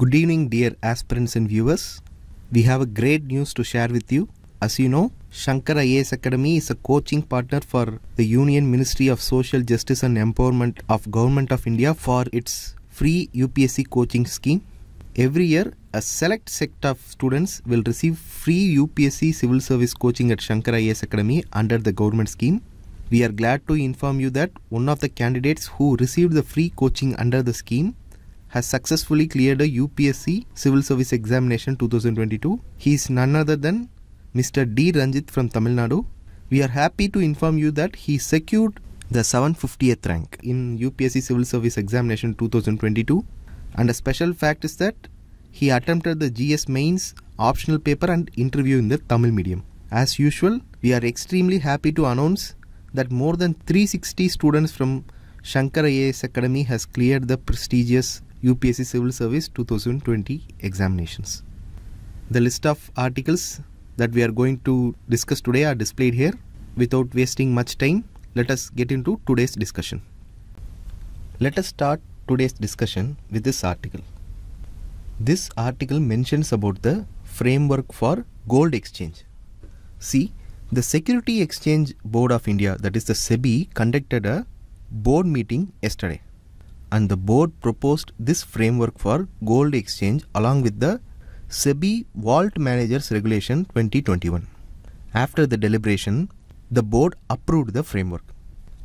Good evening, dear aspirants and viewers. We have a great news to share with you. As you know, Shankar IAS Academy is a coaching partner for the Union Ministry of Social Justice and Empowerment of Government of India for its free UPSC coaching scheme. Every year, a select sect of students will receive free UPSC civil service coaching at Shankar IAS Academy under the government scheme. We are glad to inform you that one of the candidates who received the free coaching under the scheme has successfully cleared a UPSC Civil Service Examination 2022. He is none other than Mr. D. Ranjit from Tamil Nadu. We are happy to inform you that he secured the 750th rank in UPSC Civil Service Examination 2022. And a special fact is that he attempted the GS mains optional paper and interview in the Tamil medium. As usual, we are extremely happy to announce that more than 360 students from Shankar IAS Academy has cleared the prestigious UPSC Civil Service 2020 examinations. The list of articles that we are going to discuss today are displayed here. Without wasting much time, let us get into today's discussion. Let us start today's discussion with this article. This article mentions about the framework for gold exchange. See, the Security Exchange Board of India, that is the SEBI, conducted a board meeting yesterday and the board proposed this framework for gold exchange along with the SEBI Vault Managers Regulation 2021. After the deliberation, the board approved the framework.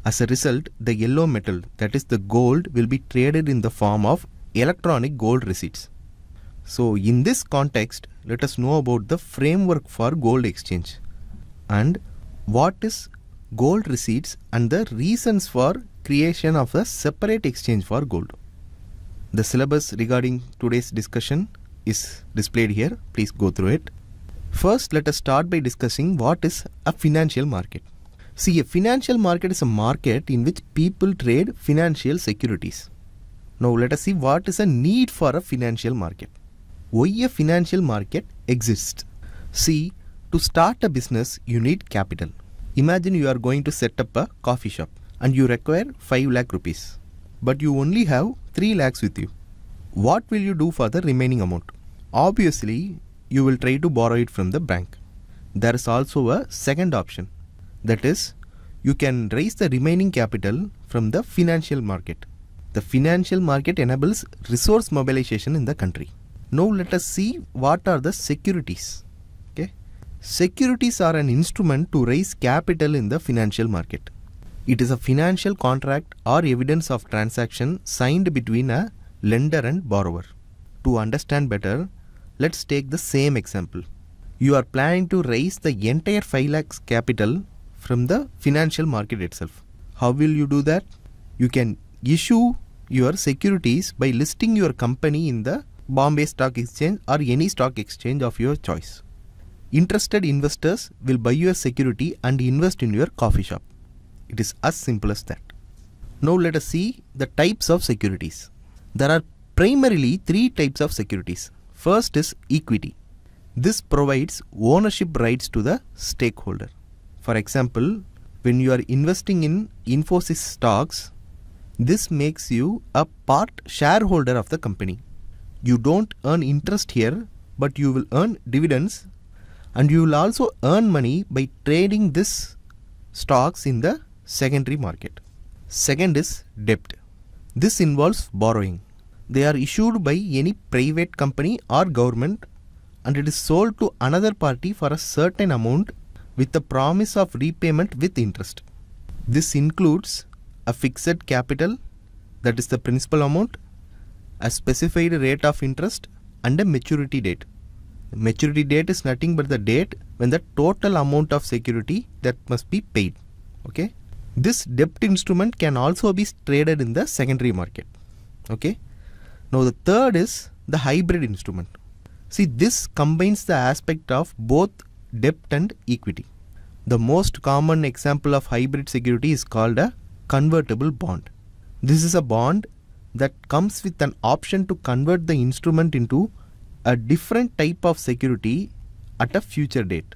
As a result, the yellow metal, that is the gold, will be traded in the form of electronic gold receipts. So, in this context, let us know about the framework for gold exchange and what is gold receipts and the reasons for creation of a separate exchange for gold. The syllabus regarding today's discussion is displayed here. Please go through it. First, let us start by discussing what is a financial market. See, a financial market is a market in which people trade financial securities. Now, let us see what is a need for a financial market. Why a financial market exists. See, to start a business, you need capital. Imagine you are going to set up a coffee shop and you require 5 lakh rupees. But you only have 3 lakhs with you. What will you do for the remaining amount? Obviously, you will try to borrow it from the bank. There is also a second option. That is, you can raise the remaining capital from the financial market. The financial market enables resource mobilization in the country. Now let us see what are the securities. Okay? Securities are an instrument to raise capital in the financial market. It is a financial contract or evidence of transaction signed between a lender and borrower. To understand better, let's take the same example. You are planning to raise the entire 5 lakhs capital from the financial market itself. How will you do that? You can issue your securities by listing your company in the Bombay Stock Exchange or any stock exchange of your choice. Interested investors will buy your security and invest in your coffee shop. It is as simple as that. Now let us see the types of securities. There are primarily three types of securities. First is equity. This provides ownership rights to the stakeholder. For example, when you are investing in Infosys stocks, this makes you a part shareholder of the company. You don't earn interest here, but you will earn dividends and you will also earn money by trading this stocks in the secondary market. Second is debt. This involves borrowing. They are issued by any private company or government and it is sold to another party for a certain amount with the promise of repayment with interest. This includes a fixed capital that is the principal amount, a specified rate of interest and a maturity date. The maturity date is nothing but the date when the total amount of security that must be paid. Okay. This debt instrument can also be traded in the secondary market. Okay. Now the third is the hybrid instrument. See this combines the aspect of both debt and equity. The most common example of hybrid security is called a convertible bond. This is a bond that comes with an option to convert the instrument into a different type of security at a future date.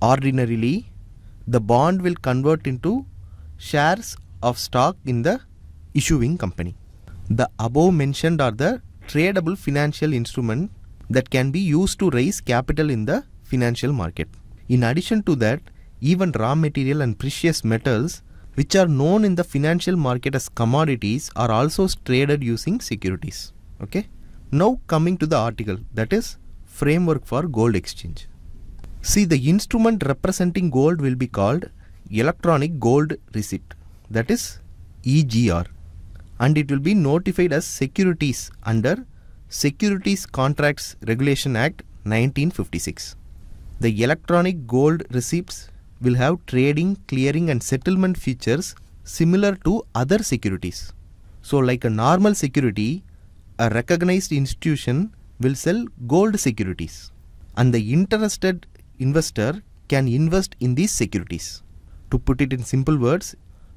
Ordinarily, the bond will convert into shares of stock in the issuing company. The above mentioned are the tradable financial instrument that can be used to raise capital in the financial market. In addition to that, even raw material and precious metals which are known in the financial market as commodities are also traded using securities. Okay. Now coming to the article that is framework for gold exchange. See the instrument representing gold will be called electronic gold receipt that is EGR and it will be notified as securities under Securities Contracts Regulation Act 1956. The electronic gold receipts will have trading, clearing and settlement features similar to other securities. So like a normal security, a recognized institution will sell gold securities and the interested investor can invest in these securities. To put it in simple words,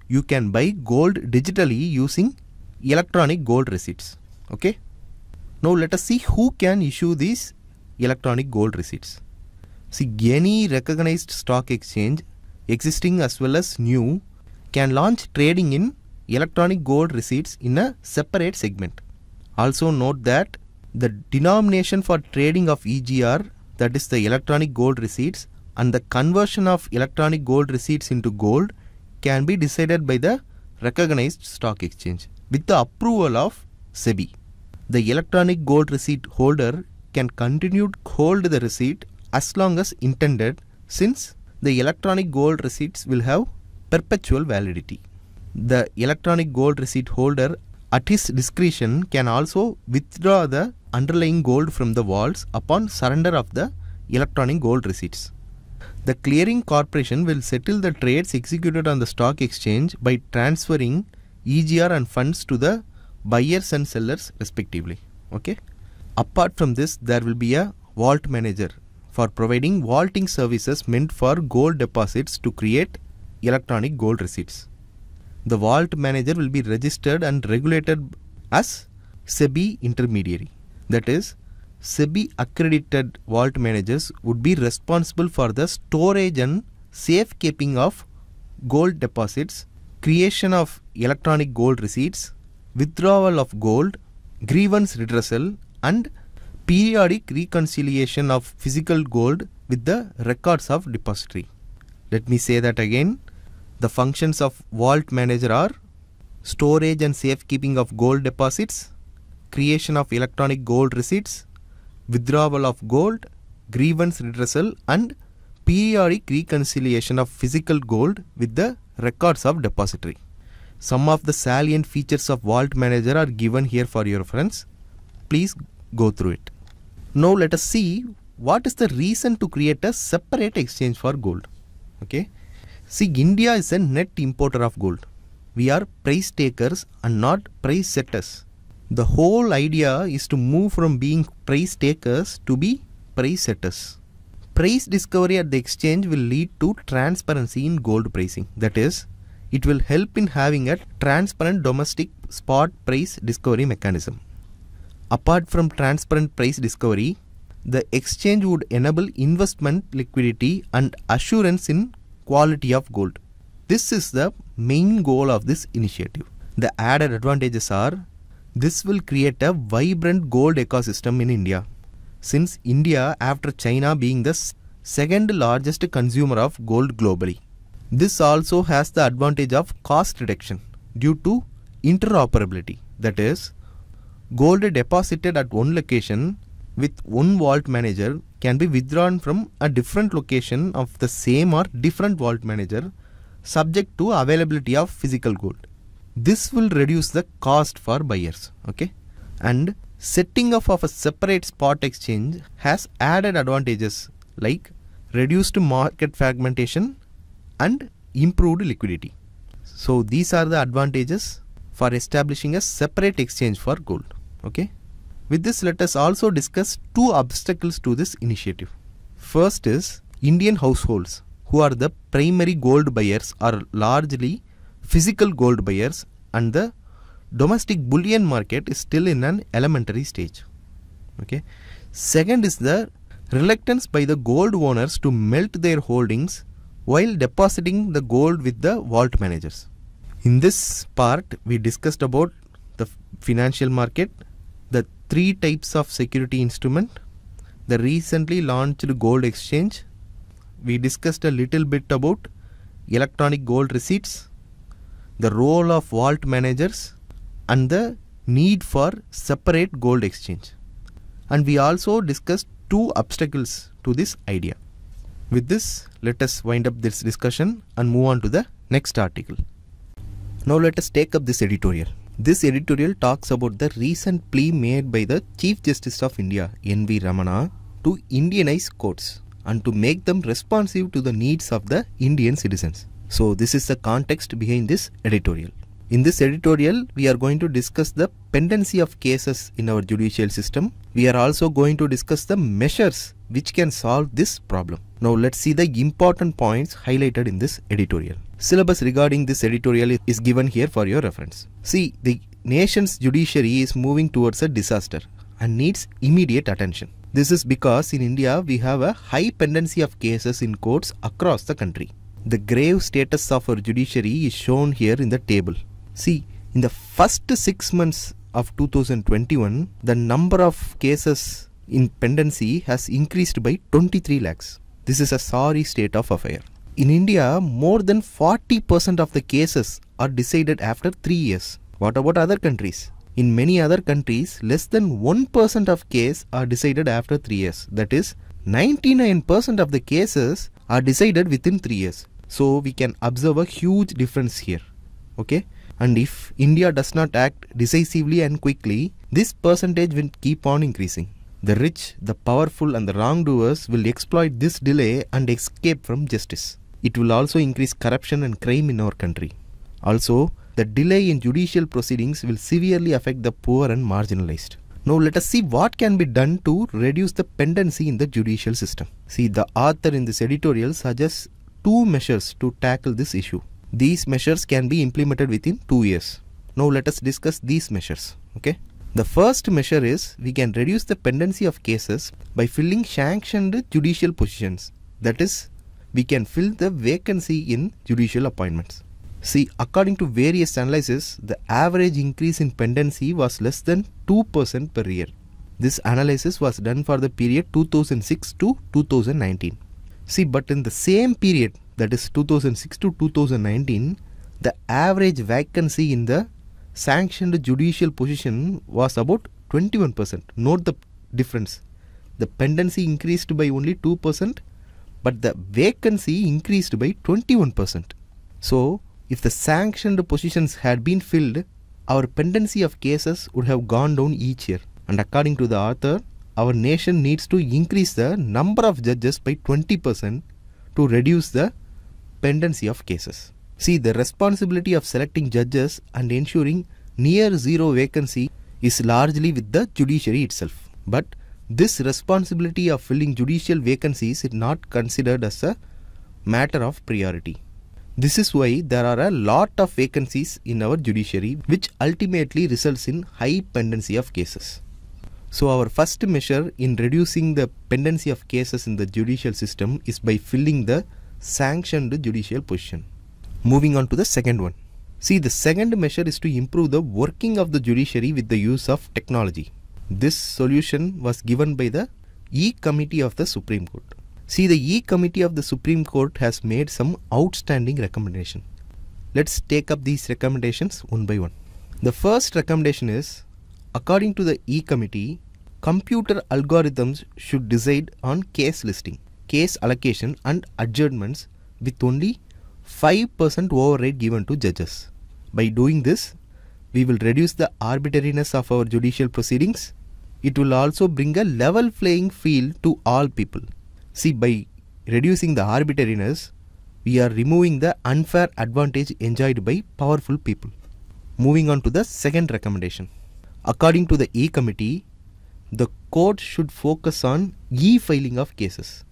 you can buy gold digitally using electronic gold receipts. Okay. Now let us see who can issue these electronic gold receipts. See any recognized stock exchange existing as well as new can launch trading in electronic gold receipts in a separate segment. Also note that the denomination for trading of EGR that is the electronic gold receipts and the conversion of electronic gold receipts into gold can be decided by the recognized stock exchange with the approval of SEBI. The electronic gold receipt holder can continue to hold the receipt as long as intended since the electronic gold receipts will have perpetual validity. The electronic gold receipt holder at his discretion can also withdraw the underlying gold from the vaults upon surrender of the electronic gold receipts. The clearing corporation will settle the trades executed on the stock exchange by transferring EGR and funds to the buyers and sellers respectively. Okay. Apart from this, there will be a vault manager for providing vaulting services meant for gold deposits to create electronic gold receipts. The vault manager will be registered and regulated as SEBI intermediary. That is, SEBI accredited vault managers would be responsible for the storage and safekeeping of gold deposits, creation of electronic gold receipts, withdrawal of gold, grievance redressal, and periodic reconciliation of physical gold with the records of depository. Let me say that again. The functions of vault manager are storage and safekeeping of gold deposits, creation of electronic gold receipts, withdrawal of gold, grievance redressal and periodic reconciliation of physical gold with the records of depository. Some of the salient features of vault manager are given here for your reference. Please go through it. Now let us see what is the reason to create a separate exchange for gold. Okay. See India is a net importer of gold. We are price takers and not price setters the whole idea is to move from being price takers to be price setters. Price discovery at the exchange will lead to transparency in gold pricing. That is, it will help in having a transparent domestic spot price discovery mechanism. Apart from transparent price discovery, the exchange would enable investment liquidity and assurance in quality of gold. This is the main goal of this initiative. The added advantages are this will create a vibrant gold ecosystem in India. Since India, after China being the second largest consumer of gold globally. This also has the advantage of cost reduction due to interoperability. That is, gold deposited at one location with one vault manager can be withdrawn from a different location of the same or different vault manager subject to availability of physical gold. This will reduce the cost for buyers. Okay. And setting up of a separate spot exchange has added advantages like reduced market fragmentation and improved liquidity. So these are the advantages for establishing a separate exchange for gold. Okay. With this let us also discuss two obstacles to this initiative. First is Indian households who are the primary gold buyers are largely physical gold buyers and the domestic bullion market is still in an elementary stage okay second is the reluctance by the gold owners to melt their holdings while depositing the gold with the vault managers in this part we discussed about the financial market the three types of security instrument the recently launched gold exchange we discussed a little bit about electronic gold receipts the role of vault managers and the need for separate gold exchange. And we also discussed two obstacles to this idea. With this, let us wind up this discussion and move on to the next article. Now let us take up this editorial. This editorial talks about the recent plea made by the Chief Justice of India, N.V. Ramana, to Indianize courts and to make them responsive to the needs of the Indian citizens. So this is the context behind this editorial. In this editorial, we are going to discuss the pendency of cases in our judicial system. We are also going to discuss the measures which can solve this problem. Now let's see the important points highlighted in this editorial. Syllabus regarding this editorial is given here for your reference. See, the nation's judiciary is moving towards a disaster and needs immediate attention. This is because in India, we have a high pendency of cases in courts across the country. The grave status of our judiciary is shown here in the table. See, in the first six months of 2021, the number of cases in pendency has increased by 23 lakhs. This is a sorry state of affair. In India, more than 40% of the cases are decided after 3 years. What about other countries? In many other countries, less than 1% of cases are decided after 3 years. That is, 99% of the cases are decided within 3 years so we can observe a huge difference here okay and if India does not act decisively and quickly this percentage will keep on increasing the rich the powerful and the wrongdoers will exploit this delay and escape from justice it will also increase corruption and crime in our country also the delay in judicial proceedings will severely affect the poor and marginalized now let us see what can be done to reduce the pendency in the judicial system. See the author in this editorial suggests two measures to tackle this issue. These measures can be implemented within two years. Now let us discuss these measures. Okay. The first measure is we can reduce the pendency of cases by filling sanctioned judicial positions. That is, we can fill the vacancy in judicial appointments. See, according to various analyses, the average increase in pendency was less than 2% per year. This analysis was done for the period 2006 to 2019. See, but in the same period, that is 2006 to 2019, the average vacancy in the sanctioned judicial position was about 21%. Note the difference. The pendency increased by only 2%, but the vacancy increased by 21%. So, if the sanctioned positions had been filled, our pendency of cases would have gone down each year. And according to the author, our nation needs to increase the number of judges by 20% to reduce the pendency of cases. See, the responsibility of selecting judges and ensuring near zero vacancy is largely with the judiciary itself. But this responsibility of filling judicial vacancies is not considered as a matter of priority. This is why there are a lot of vacancies in our judiciary which ultimately results in high pendency of cases. So our first measure in reducing the pendency of cases in the judicial system is by filling the sanctioned judicial position. Moving on to the second one. See the second measure is to improve the working of the judiciary with the use of technology. This solution was given by the E-Committee of the Supreme Court. See the E-Committee of the Supreme Court has made some outstanding recommendation. Let's take up these recommendations one by one. The first recommendation is According to the E-Committee, computer algorithms should decide on case listing, case allocation and adjournments with only 5% override given to judges. By doing this, we will reduce the arbitrariness of our judicial proceedings. It will also bring a level playing field to all people. See, by reducing the arbitrariness, we are removing the unfair advantage enjoyed by powerful people. Moving on to the second recommendation. According to the E committee, the court should focus on e-filing of cases.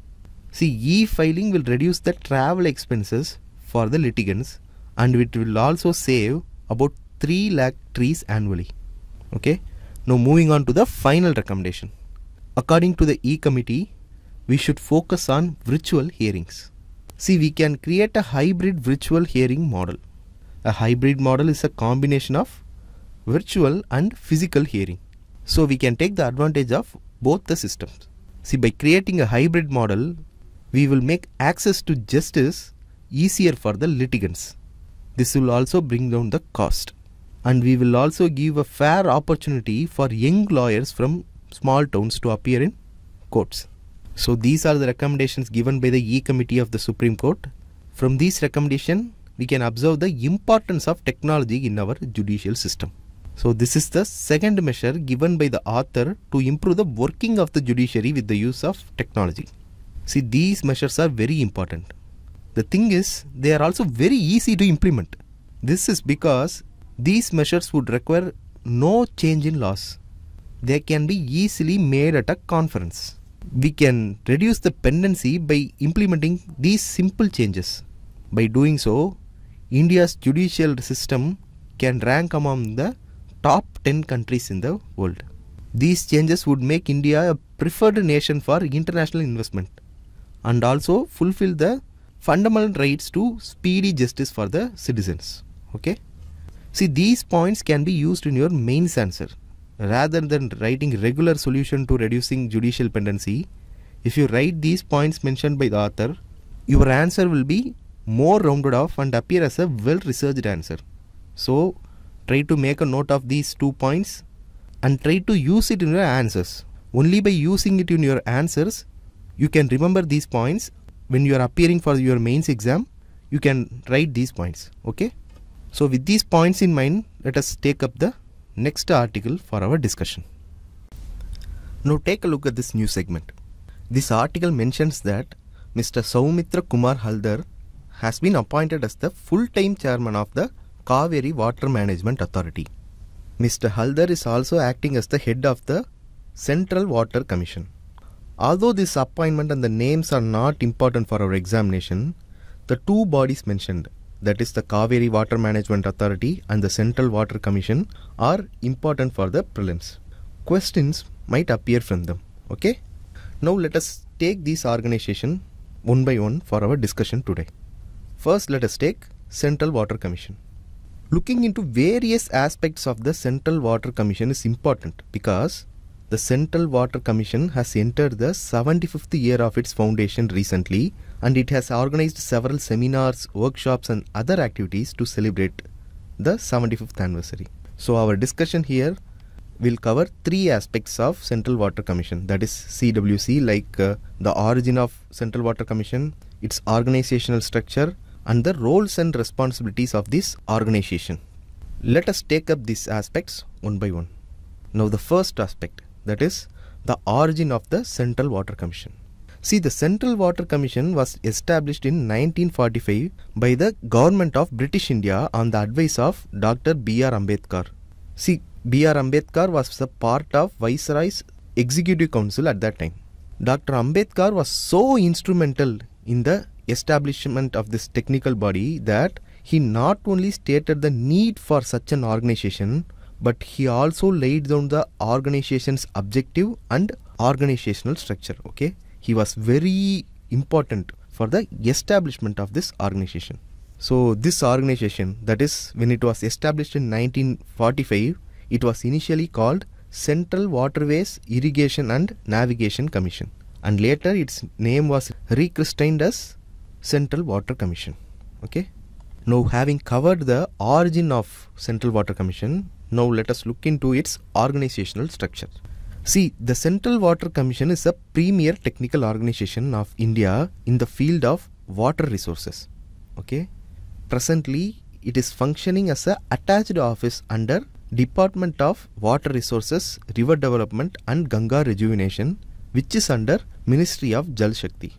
See, e-filing will reduce the travel expenses for the litigants and it will also save about 3 lakh trees annually. Okay. Now moving on to the final recommendation. According to the E-committee, we should focus on virtual hearings. See, we can create a hybrid virtual hearing model. A hybrid model is a combination of virtual and physical hearing. So we can take the advantage of both the systems. See by creating a hybrid model, we will make access to justice easier for the litigants. This will also bring down the cost. And we will also give a fair opportunity for young lawyers from small towns to appear in courts. So these are the recommendations given by the E Committee of the Supreme Court. From these recommendations, we can observe the importance of technology in our judicial system. So this is the second measure given by the author to improve the working of the judiciary with the use of technology. See these measures are very important. The thing is they are also very easy to implement. This is because these measures would require no change in laws. They can be easily made at a conference. We can reduce the pendency by implementing these simple changes. By doing so, India's judicial system can rank among the top 10 countries in the world. These changes would make India a preferred nation for international investment and also fulfill the fundamental rights to speedy justice for the citizens. Okay. See these points can be used in your main answer rather than writing regular solution to reducing judicial pendency. If you write these points mentioned by the author, your answer will be more rounded off and appear as a well researched answer. So try to make a note of these two points and try to use it in your answers. Only by using it in your answers, you can remember these points when you are appearing for your mains exam. You can write these points. Okay. So with these points in mind, let us take up the next article for our discussion. Now take a look at this new segment. This article mentions that Mr. Soumitra Kumar Haldar has been appointed as the full-time chairman of the Kaveri Water Management Authority. Mr. Haldar is also acting as the head of the Central Water Commission. Although this appointment and the names are not important for our examination, the two bodies mentioned, that is the Kaveri Water Management Authority and the Central Water Commission, are important for the prelims. Questions might appear from them. Okay? Now let us take these organization one by one for our discussion today. First, let us take Central Water Commission looking into various aspects of the Central Water Commission is important because the Central Water Commission has entered the 75th year of its foundation recently and it has organized several seminars, workshops and other activities to celebrate the 75th anniversary. So our discussion here will cover three aspects of Central Water Commission that is CWC like uh, the origin of Central Water Commission, its organizational structure and the roles and responsibilities of this organization. Let us take up these aspects one by one. Now the first aspect that is the origin of the Central Water Commission. See the Central Water Commission was established in 1945 by the government of British India on the advice of Dr. B.R. Ambedkar. See B.R. Ambedkar was a part of Viceroy's executive council at that time. Dr. Ambedkar was so instrumental in the establishment of this technical body that he not only stated the need for such an organization, but he also laid down the organization's objective and organizational structure. Okay, he was very important for the establishment of this organization. So this organization, that is when it was established in 1945, it was initially called Central Waterways Irrigation and Navigation Commission and later its name was rechristened as Central Water Commission. Okay. Now having covered the origin of Central Water Commission, now let us look into its organizational structure. See, the Central Water Commission is a premier technical organization of India in the field of water resources. Okay. Presently, it is functioning as a attached office under Department of Water Resources, River Development and Ganga Rejuvenation, which is under Ministry of Jal Shakti.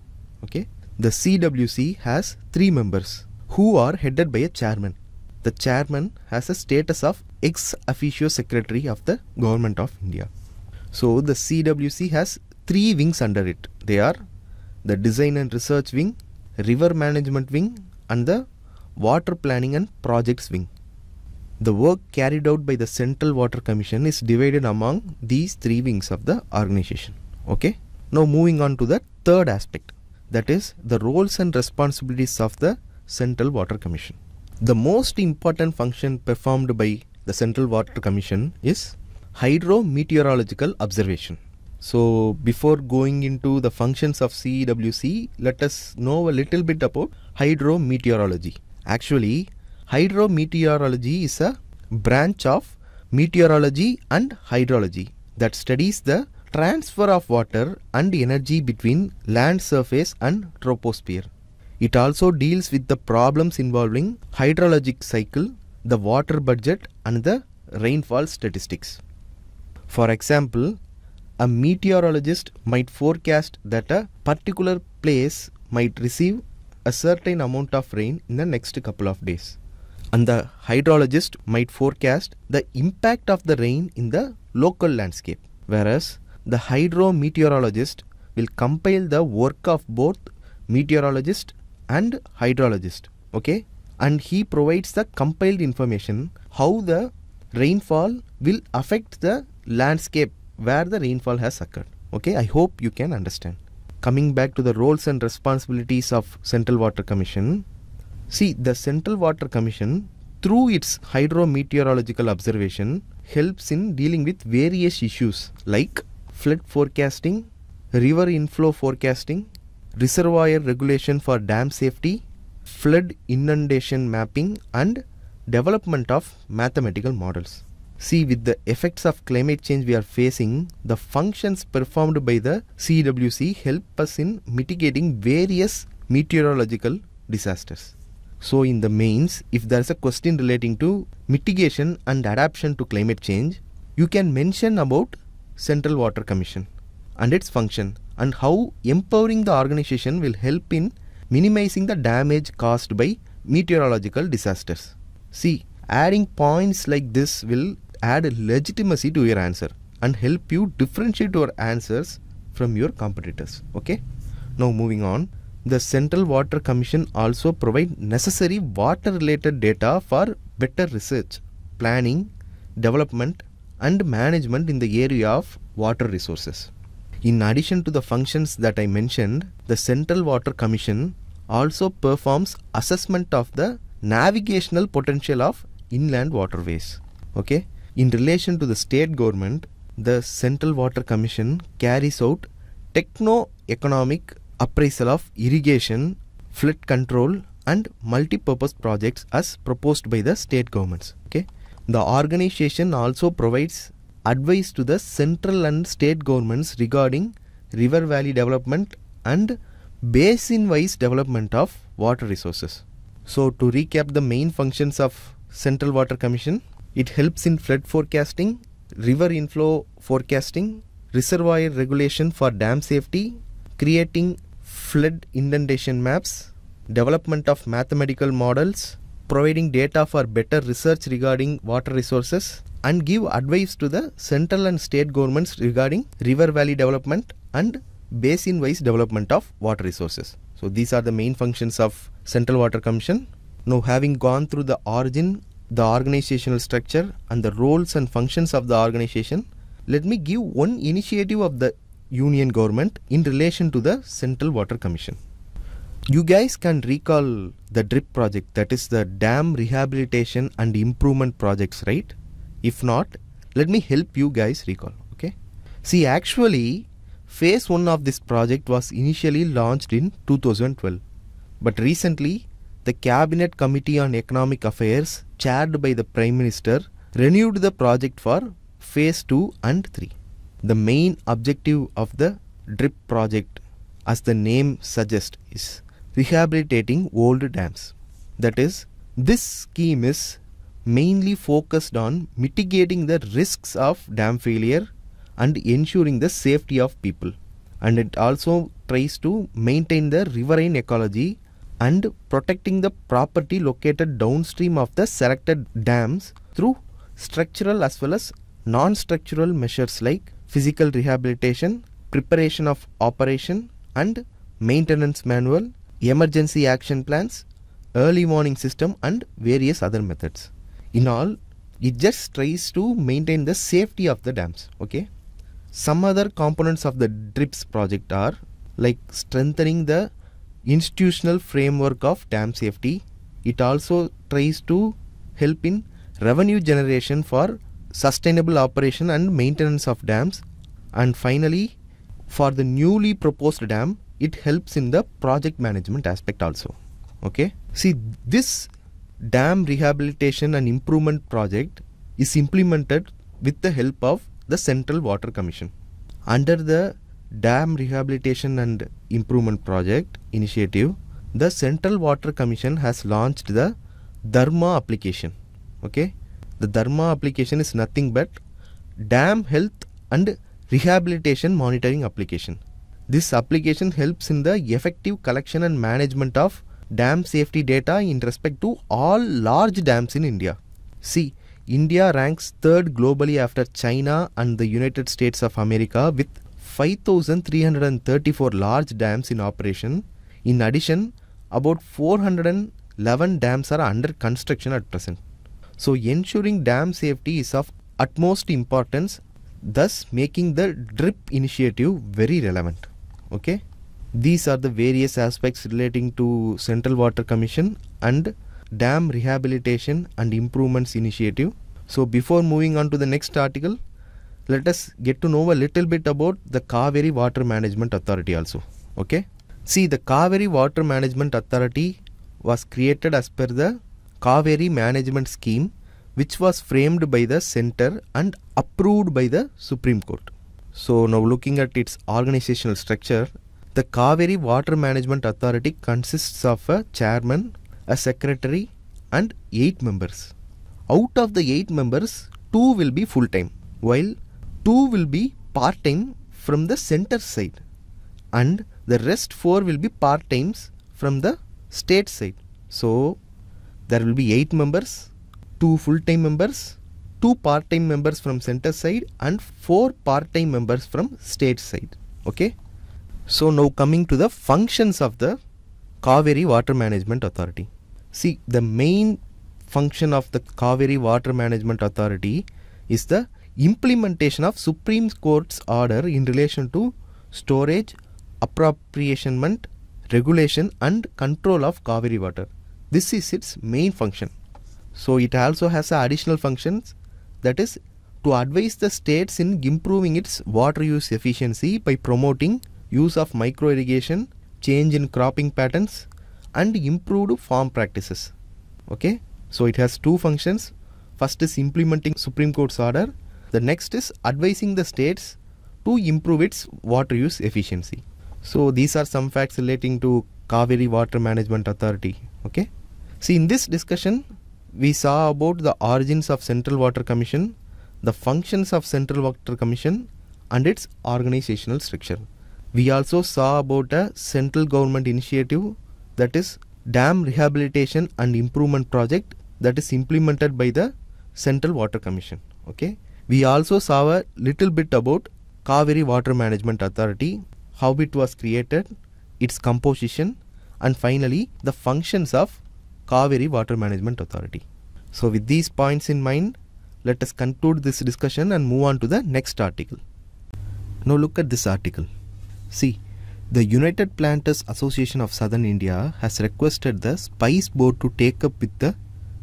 Okay. The CWC has three members who are headed by a chairman. The chairman has a status of ex officio secretary of the government of India. So the CWC has three wings under it. They are the design and research wing, river management wing and the water planning and projects wing. The work carried out by the Central Water Commission is divided among these three wings of the organization. Okay. Now moving on to the third aspect that is the roles and responsibilities of the Central Water Commission. The most important function performed by the Central Water Commission is hydrometeorological observation. So before going into the functions of CEWC, let us know a little bit about hydrometeorology. Actually, hydrometeorology is a branch of meteorology and hydrology that studies the transfer of water and energy between land surface and troposphere. It also deals with the problems involving hydrologic cycle, the water budget and the rainfall statistics. For example, a meteorologist might forecast that a particular place might receive a certain amount of rain in the next couple of days. And the hydrologist might forecast the impact of the rain in the local landscape. Whereas the hydrometeorologist will compile the work of both meteorologist and hydrologist okay and he provides the compiled information how the rainfall will affect the landscape where the rainfall has occurred okay i hope you can understand coming back to the roles and responsibilities of central water commission see the central water commission through its hydrometeorological observation helps in dealing with various issues like flood forecasting, river inflow forecasting, reservoir regulation for dam safety, flood inundation mapping and development of mathematical models. See with the effects of climate change we are facing, the functions performed by the CWC help us in mitigating various meteorological disasters. So in the mains, if there is a question relating to mitigation and adaptation to climate change, you can mention about Central Water Commission and its function and how empowering the organization will help in minimizing the damage caused by meteorological disasters. See, adding points like this will add legitimacy to your answer and help you differentiate your answers from your competitors. Okay? Now moving on. The Central Water Commission also provide necessary water related data for better research, planning, development and management in the area of water resources. In addition to the functions that I mentioned, the Central Water Commission also performs assessment of the navigational potential of inland waterways. Okay? In relation to the state government, the Central Water Commission carries out techno-economic appraisal of irrigation, flood control and multi-purpose projects as proposed by the state governments. Okay? The organization also provides advice to the central and state governments regarding river valley development and basin wise development of water resources. So to recap the main functions of Central Water Commission, it helps in flood forecasting, river inflow forecasting, reservoir regulation for dam safety, creating flood inundation maps, development of mathematical models, providing data for better research regarding water resources and give advice to the central and state governments regarding river valley development and basin wise development of water resources. So these are the main functions of Central Water Commission. Now having gone through the origin, the organizational structure and the roles and functions of the organization, let me give one initiative of the union government in relation to the Central Water Commission. You guys can recall the DRIP project, that is the Dam Rehabilitation and Improvement Projects, right? If not, let me help you guys recall, okay? See, actually, phase 1 of this project was initially launched in 2012. But recently, the Cabinet Committee on Economic Affairs, chaired by the Prime Minister, renewed the project for phase 2 and 3. The main objective of the DRIP project, as the name suggests, is rehabilitating old dams. That is, this scheme is mainly focused on mitigating the risks of dam failure and ensuring the safety of people. And it also tries to maintain the riverine ecology and protecting the property located downstream of the selected dams through structural as well as non-structural measures like physical rehabilitation, preparation of operation and maintenance manual emergency action plans, early warning system and various other methods. In all, it just tries to maintain the safety of the dams, okay? Some other components of the DRIPS project are like strengthening the institutional framework of dam safety. It also tries to help in revenue generation for sustainable operation and maintenance of dams. And finally, for the newly proposed dam, it helps in the project management aspect also okay see this dam rehabilitation and improvement project is implemented with the help of the central water commission under the dam rehabilitation and improvement project initiative the central water commission has launched the dharma application okay the dharma application is nothing but dam health and rehabilitation monitoring application this application helps in the effective collection and management of dam safety data in respect to all large dams in India. See, India ranks third globally after China and the United States of America with 5,334 large dams in operation. In addition, about 411 dams are under construction at present. So, ensuring dam safety is of utmost importance, thus making the DRIP initiative very relevant okay these are the various aspects relating to central water commission and dam rehabilitation and improvements initiative so before moving on to the next article let us get to know a little bit about the Kaveri Water Management Authority also. Okay. See, the Kaveri Water Management Authority was created as per the Kaveri Management Scheme, which was framed by the center and approved by the Supreme Court. So now looking at its organizational structure, the Kaveri Water Management Authority consists of a chairman, a secretary and 8 members. Out of the 8 members, 2 will be full-time while 2 will be part-time from the center side and the rest 4 will be part-times from the state side. So there will be 8 members, 2 full-time members two part-time members from center side and four part-time members from state side okay so now coming to the functions of the Kaveri Water Management Authority see the main function of the Kaveri Water Management Authority is the implementation of Supreme Court's order in relation to storage appropriationment regulation and control of Kaveri water this is its main function so it also has additional functions that is to advise the states in improving its water use efficiency by promoting use of micro irrigation, change in cropping patterns and improved farm practices. Okay, so it has two functions. First is implementing Supreme Court's order. The next is advising the states to improve its water use efficiency. So these are some facts relating to Kaveri Water Management Authority. Okay. See in this discussion we saw about the origins of Central Water Commission, the functions of Central Water Commission and its organizational structure. We also saw about a central government initiative that is Dam Rehabilitation and Improvement Project that is implemented by the Central Water Commission. Okay. We also saw a little bit about Kaveri Water Management Authority, how it was created, its composition and finally the functions of Kaveri Water Management Authority. So with these points in mind, let us conclude this discussion and move on to the next article. Now look at this article. See, the United Planters Association of Southern India has requested the Spice Board to take up with the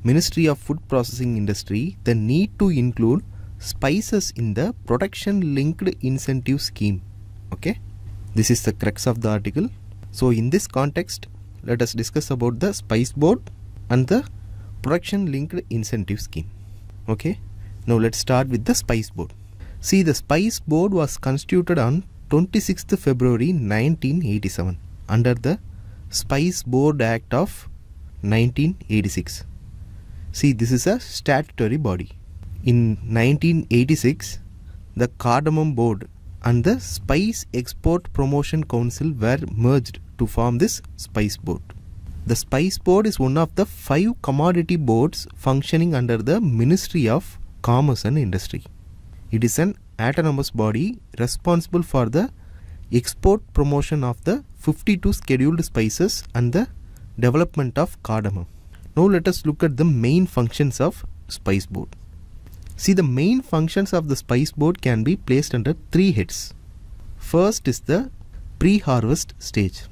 Ministry of Food Processing Industry the need to include spices in the production linked incentive scheme. Okay, this is the crux of the article. So in this context, let us discuss about the Spice Board and the production linked incentive scheme. Okay. Now let's start with the spice board. See the spice board was constituted on 26th February 1987 under the Spice Board Act of 1986. See this is a statutory body. In 1986 the Cardamom Board and the Spice Export Promotion Council were merged to form this Spice Board. The Spice Board is one of the five commodity boards functioning under the Ministry of Commerce and Industry. It is an autonomous body responsible for the export promotion of the 52 scheduled spices and the development of cardamom. Now let us look at the main functions of spice board. See the main functions of the spice board can be placed under three heads. First is the pre-harvest stage.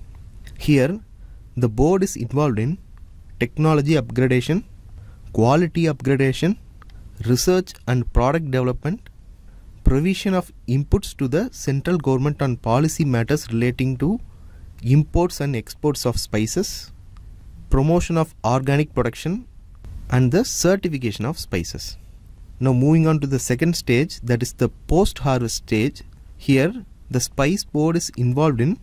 Here the board is involved in technology upgradation, quality upgradation, research and product development, provision of inputs to the central government on policy matters relating to imports and exports of spices, promotion of organic production and the certification of spices. Now moving on to the second stage that is the post-harvest stage. Here the spice board is involved in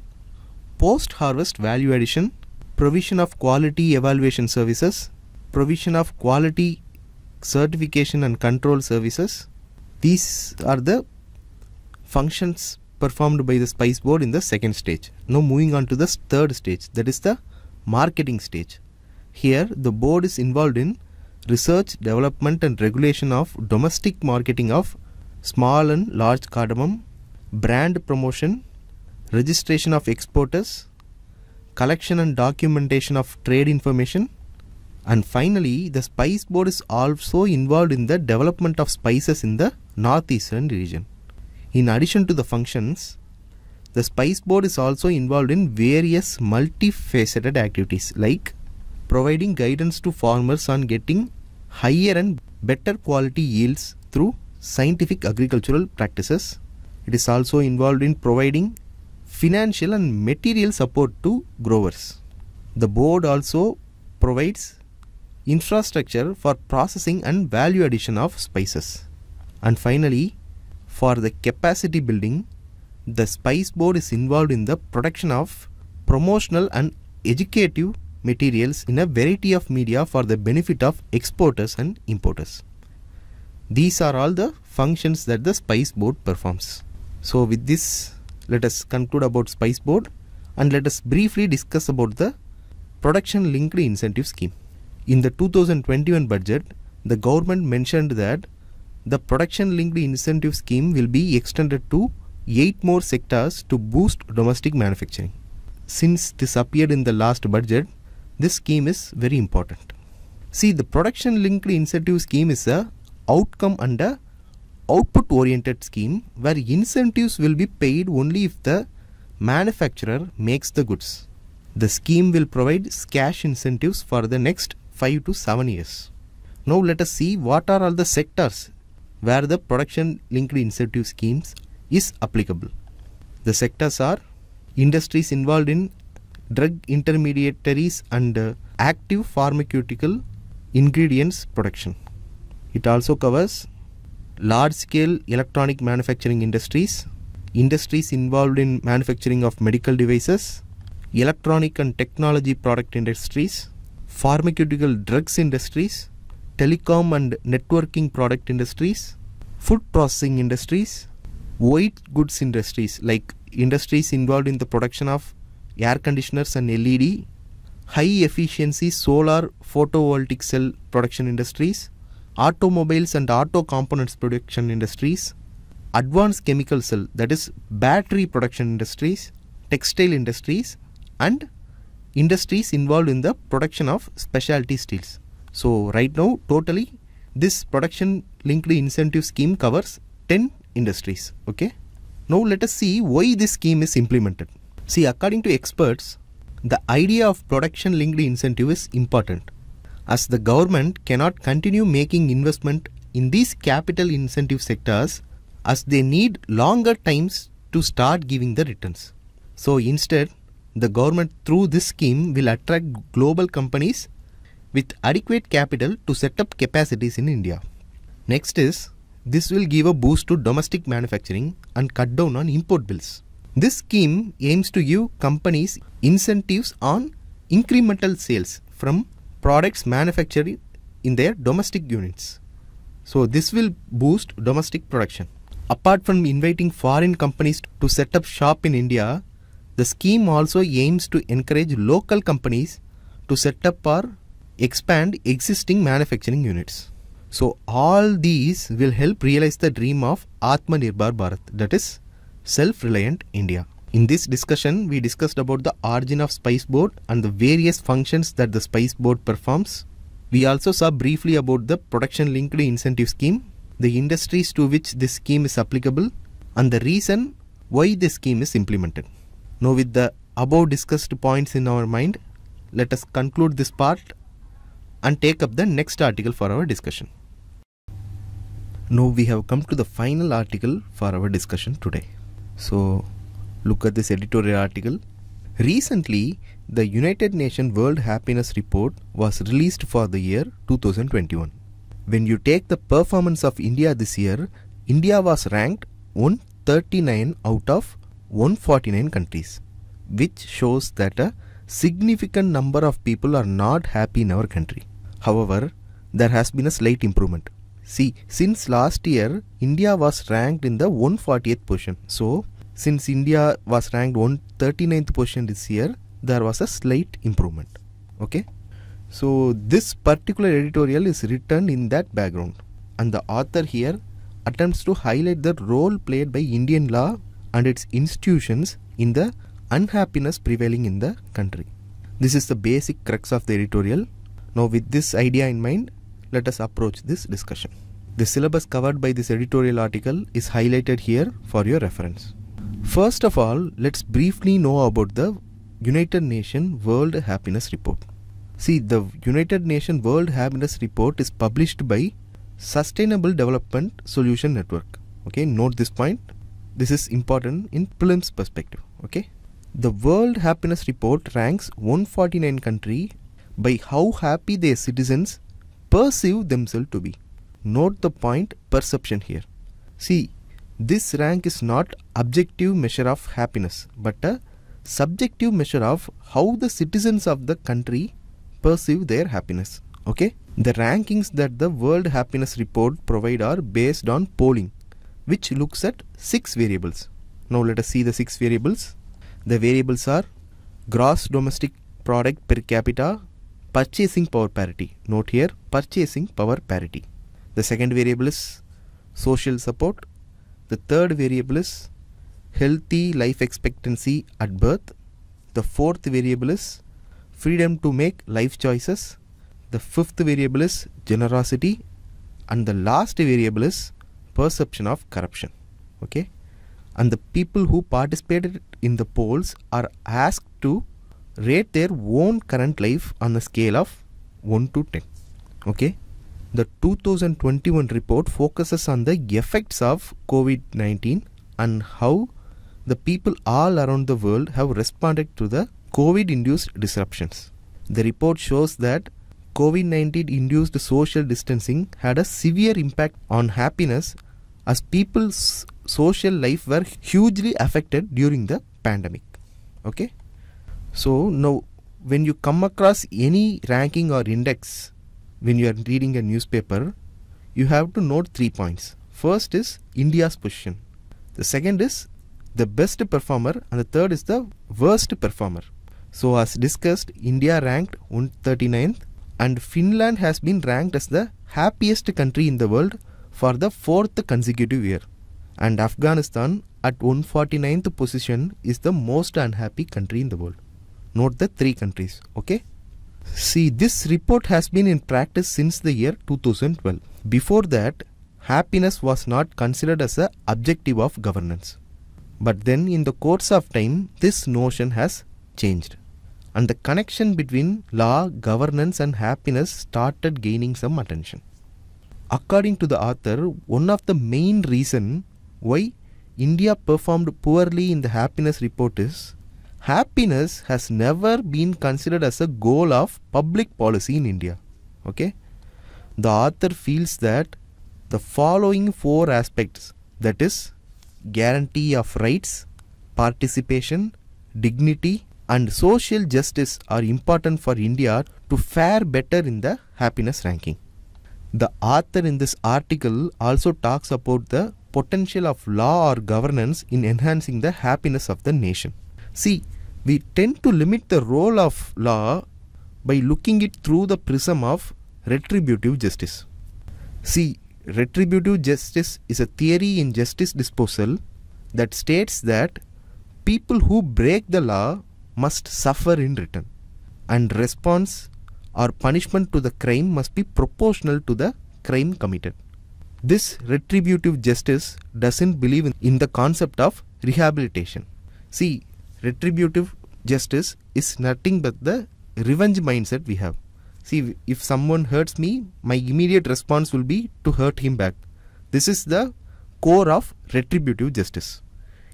post-harvest value addition, provision of quality evaluation services, provision of quality certification and control services. These are the functions performed by the SPICE board in the second stage. Now moving on to the third stage that is the marketing stage. Here the board is involved in research, development and regulation of domestic marketing of small and large cardamom, brand promotion, registration of exporters, collection and documentation of trade information. And finally, the Spice Board is also involved in the development of spices in the northeastern region. In addition to the functions, the Spice Board is also involved in various multifaceted activities like providing guidance to farmers on getting higher and better quality yields through scientific agricultural practices. It is also involved in providing financial and material support to growers. The board also provides infrastructure for processing and value addition of spices. And finally, for the capacity building, the Spice Board is involved in the production of promotional and educative materials in a variety of media for the benefit of exporters and importers. These are all the functions that the Spice Board performs. So with this, let us conclude about spice board, and let us briefly discuss about the production linked incentive scheme. In the 2021 budget, the government mentioned that the production linked incentive scheme will be extended to 8 more sectors to boost domestic manufacturing. Since this appeared in the last budget, this scheme is very important. See, the production linked incentive scheme is a outcome under output oriented scheme where incentives will be paid only if the manufacturer makes the goods. The scheme will provide cash incentives for the next 5 to 7 years. Now let us see what are all the sectors where the production linked incentive schemes is applicable. The sectors are industries involved in drug intermediaries and uh, active pharmaceutical ingredients production. It also covers large-scale electronic manufacturing industries, industries involved in manufacturing of medical devices, electronic and technology product industries, pharmaceutical drugs industries, telecom and networking product industries, food processing industries, white goods industries like industries involved in the production of air conditioners and LED, high efficiency solar photovoltaic cell production industries, automobiles and auto components production industries, advanced chemical cell that is battery production industries, textile industries and industries involved in the production of specialty steels. So right now totally this production linked incentive scheme covers 10 industries. Okay. Now let us see why this scheme is implemented. See according to experts the idea of production linked incentive is important as the government cannot continue making investment in these capital incentive sectors as they need longer times to start giving the returns. So instead, the government through this scheme will attract global companies with adequate capital to set up capacities in India. Next is, this will give a boost to domestic manufacturing and cut down on import bills. This scheme aims to give companies incentives on incremental sales from products manufactured in their domestic units. So this will boost domestic production. Apart from inviting foreign companies to set up shop in India, the scheme also aims to encourage local companies to set up or expand existing manufacturing units. So all these will help realize the dream of Atmanirbhar Bharat that is self-reliant India. In this discussion, we discussed about the origin of Spice Board and the various functions that the Spice Board performs. We also saw briefly about the production linked incentive scheme, the industries to which this scheme is applicable, and the reason why this scheme is implemented. Now with the above discussed points in our mind, let us conclude this part and take up the next article for our discussion. Now we have come to the final article for our discussion today. So Look at this editorial article. Recently, the United Nations World Happiness Report was released for the year 2021. When you take the performance of India this year, India was ranked 139 out of 149 countries, which shows that a significant number of people are not happy in our country. However, there has been a slight improvement. See, since last year, India was ranked in the 140th position. So, since India was ranked on 39th position this year, there was a slight improvement. Okay. So this particular editorial is written in that background and the author here attempts to highlight the role played by Indian law and its institutions in the unhappiness prevailing in the country. This is the basic crux of the editorial. Now with this idea in mind, let us approach this discussion. The syllabus covered by this editorial article is highlighted here for your reference. First of all, let's briefly know about the United Nations World Happiness Report. See, the United Nations World Happiness Report is published by Sustainable Development Solution Network. Okay, note this point. This is important in prelims perspective. Okay. The World Happiness Report ranks 149 country by how happy their citizens perceive themselves to be. Note the point perception here. See, this rank is not objective measure of happiness but a subjective measure of how the citizens of the country perceive their happiness. Okay? The rankings that the World Happiness Report provide are based on polling which looks at six variables. Now let us see the six variables. The variables are gross domestic product per capita, purchasing power parity. Note here purchasing power parity. The second variable is social support the third variable is healthy life expectancy at birth. The fourth variable is freedom to make life choices. The fifth variable is generosity. And the last variable is perception of corruption. Okay. And the people who participated in the polls are asked to rate their own current life on a scale of 1 to 10. Okay the 2021 report focuses on the effects of COVID-19 and how the people all around the world have responded to the COVID-induced disruptions. The report shows that COVID-19 induced social distancing had a severe impact on happiness as people's social life were hugely affected during the pandemic. Okay. So now when you come across any ranking or index when you are reading a newspaper, you have to note three points. First is India's position. The second is the best performer and the third is the worst performer. So as discussed, India ranked 139th and Finland has been ranked as the happiest country in the world for the fourth consecutive year. And Afghanistan at 149th position is the most unhappy country in the world. Note the three countries, okay? See, this report has been in practice since the year 2012. Before that, happiness was not considered as an objective of governance. But then in the course of time, this notion has changed. And the connection between law, governance and happiness started gaining some attention. According to the author, one of the main reason why India performed poorly in the happiness report is happiness has never been considered as a goal of public policy in India. Okay? The author feels that the following four aspects that is, guarantee of rights, participation, dignity, and social justice are important for India to fare better in the happiness ranking. The author in this article also talks about the potential of law or governance in enhancing the happiness of the nation. See, we tend to limit the role of law by looking it through the prism of retributive justice. See, retributive justice is a theory in justice disposal that states that people who break the law must suffer in return and response or punishment to the crime must be proportional to the crime committed. This retributive justice doesn't believe in the concept of rehabilitation. See, retributive justice is nothing but the revenge mindset we have. See, if someone hurts me, my immediate response will be to hurt him back. This is the core of retributive justice.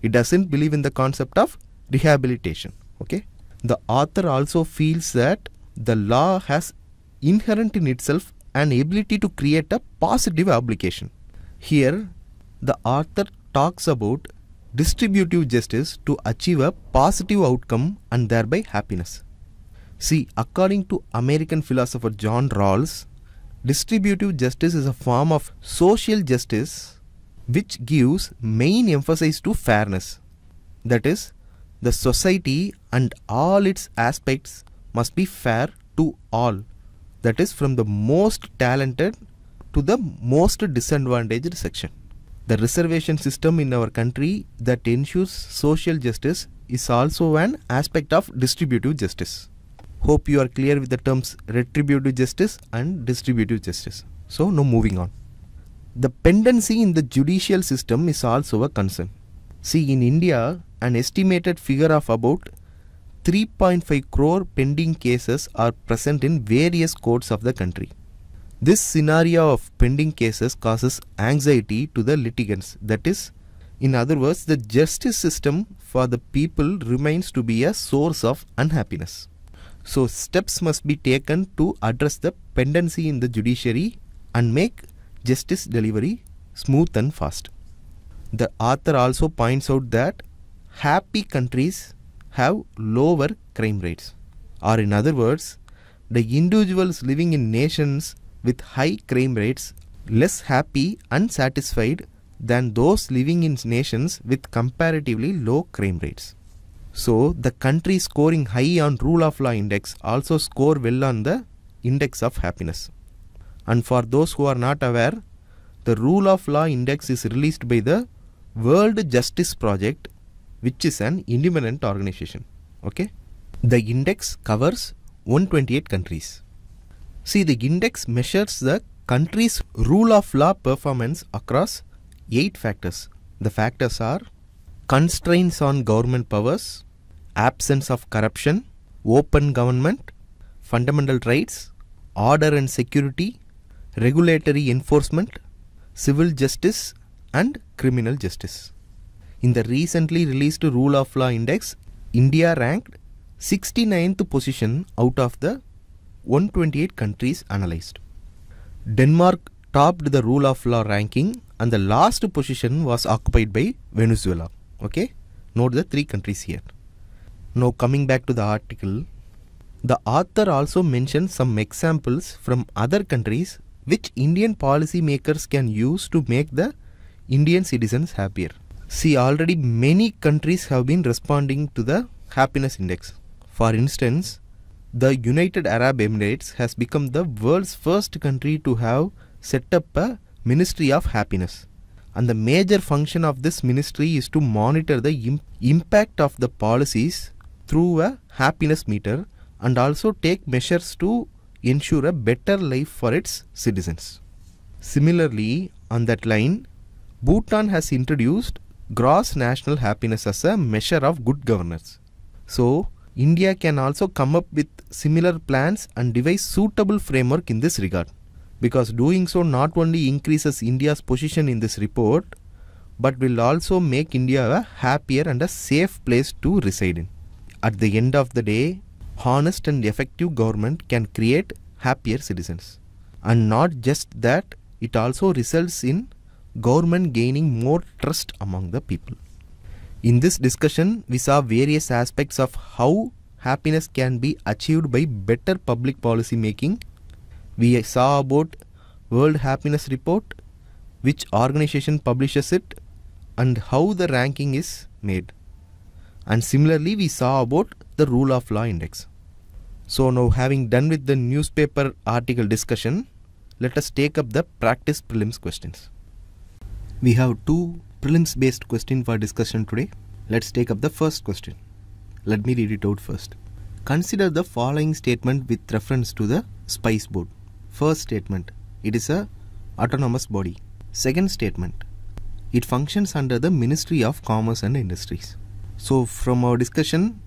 It doesn't believe in the concept of rehabilitation. Okay. The author also feels that the law has inherent in itself an ability to create a positive obligation. Here, the author talks about distributive justice to achieve a positive outcome and thereby happiness. See, according to American philosopher John Rawls, distributive justice is a form of social justice which gives main emphasis to fairness. That is, the society and all its aspects must be fair to all. That is, from the most talented to the most disadvantaged section. The reservation system in our country that ensures social justice is also an aspect of distributive justice. Hope you are clear with the terms retributive justice and distributive justice. So now moving on. The pendency in the judicial system is also a concern. See in India, an estimated figure of about 3.5 crore pending cases are present in various courts of the country. This scenario of pending cases causes anxiety to the litigants. That is, in other words, the justice system for the people remains to be a source of unhappiness. So, steps must be taken to address the pendency in the judiciary and make justice delivery smooth and fast. The author also points out that happy countries have lower crime rates, or in other words, the individuals living in nations with high crime rates less happy unsatisfied than those living in nations with comparatively low crime rates. So the country scoring high on rule of law index also score well on the index of happiness. And for those who are not aware, the rule of law index is released by the World Justice Project which is an independent organization. Okay? The index covers 128 countries. See the index measures the country's rule of law performance across 8 factors. The factors are constraints on government powers, absence of corruption, open government, fundamental rights, order and security, regulatory enforcement, civil justice and criminal justice. In the recently released Rule of Law Index, India ranked 69th position out of the 128 countries analyzed. Denmark topped the rule of law ranking and the last position was occupied by Venezuela. Okay, note the three countries here. Now coming back to the article, the author also mentioned some examples from other countries which Indian policymakers can use to make the Indian citizens happier. See already many countries have been responding to the happiness index. For instance, the United Arab Emirates has become the world's first country to have set up a Ministry of Happiness. And the major function of this ministry is to monitor the Im impact of the policies through a happiness meter and also take measures to ensure a better life for its citizens. Similarly, on that line, Bhutan has introduced gross national happiness as a measure of good governance. So, India can also come up with similar plans and devise suitable framework in this regard. Because doing so not only increases India's position in this report, but will also make India a happier and a safe place to reside in. At the end of the day, honest and effective government can create happier citizens. And not just that, it also results in government gaining more trust among the people. In this discussion, we saw various aspects of how happiness can be achieved by better public policy making. We saw about World Happiness Report, which organization publishes it, and how the ranking is made. And similarly, we saw about the Rule of Law Index. So now having done with the newspaper article discussion, let us take up the practice prelims questions. We have two prelims based question for discussion today. Let's take up the first question. Let me read it out first. Consider the following statement with reference to the SPICE board. First statement, it is a autonomous body. Second statement, it functions under the Ministry of Commerce and Industries. So from our discussion,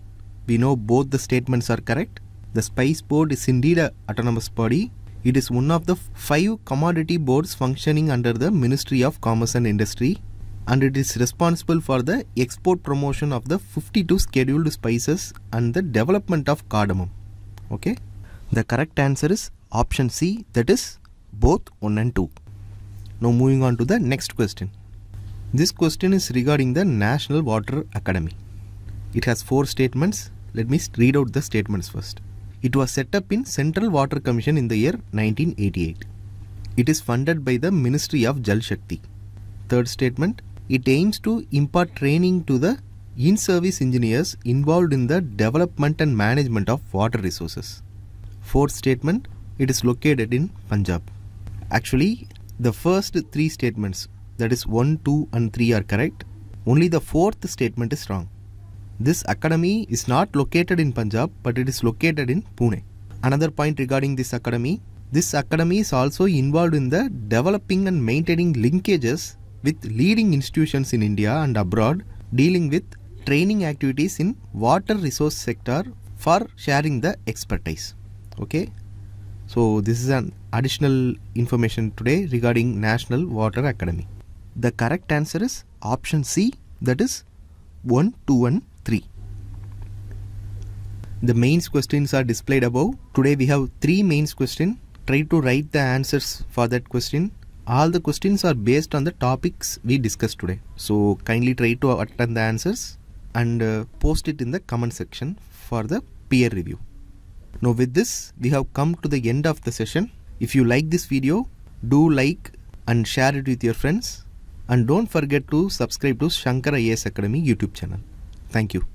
we know both the statements are correct. The SPICE board is indeed an autonomous body it is one of the five commodity boards functioning under the Ministry of Commerce and Industry and it is responsible for the export promotion of the 52 scheduled spices and the development of cardamom. Okay. The correct answer is option C that is both 1 and 2. Now moving on to the next question. This question is regarding the National Water Academy. It has four statements. Let me read out the statements first. It was set up in Central Water Commission in the year 1988. It is funded by the Ministry of Jal Shakti. Third statement, it aims to impart training to the in-service engineers involved in the development and management of water resources. Fourth statement, it is located in Punjab. Actually, the first three statements, that is 1, 2 and 3 are correct. Only the fourth statement is wrong. This academy is not located in Punjab, but it is located in Pune. Another point regarding this academy, this academy is also involved in the developing and maintaining linkages with leading institutions in India and abroad dealing with training activities in water resource sector for sharing the expertise. Okay. So this is an additional information today regarding National Water Academy. The correct answer is option C that is 1, 2 and 3. The mains questions are displayed above. Today we have 3 mains question. Try to write the answers for that question all the questions are based on the topics we discussed today so kindly try to attend the answers and uh, post it in the comment section for the peer review now with this we have come to the end of the session if you like this video do like and share it with your friends and don't forget to subscribe to Shankar IAS Academy YouTube channel. Thank you.